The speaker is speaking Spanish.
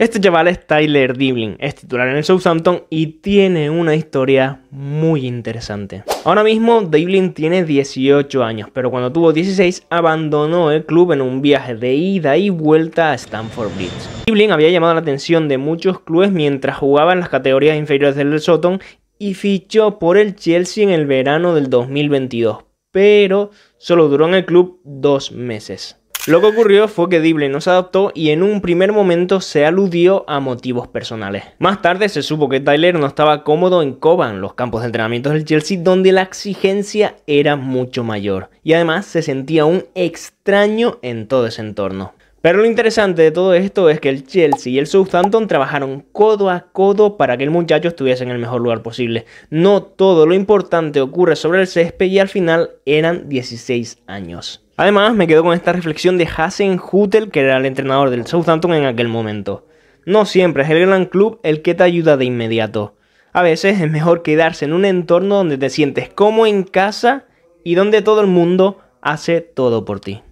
Este chaval es Tyler Diblin, es titular en el Southampton y tiene una historia muy interesante. Ahora mismo Diblin tiene 18 años, pero cuando tuvo 16 abandonó el club en un viaje de ida y vuelta a Stamford Bridge. Diblin había llamado la atención de muchos clubes mientras jugaba en las categorías inferiores del Southampton y fichó por el Chelsea en el verano del 2022, pero solo duró en el club dos meses. Lo que ocurrió fue que Dible no se adaptó y en un primer momento se aludió a motivos personales. Más tarde se supo que Tyler no estaba cómodo en Coban, los campos de entrenamiento del Chelsea, donde la exigencia era mucho mayor y además se sentía un extraño en todo ese entorno. Pero lo interesante de todo esto es que el Chelsea y el Southampton trabajaron codo a codo para que el muchacho estuviese en el mejor lugar posible. No todo lo importante ocurre sobre el césped y al final eran 16 años. Además, me quedo con esta reflexión de Hassen Huttel, que era el entrenador del Southampton en aquel momento. No siempre es el gran club el que te ayuda de inmediato. A veces es mejor quedarse en un entorno donde te sientes como en casa y donde todo el mundo hace todo por ti.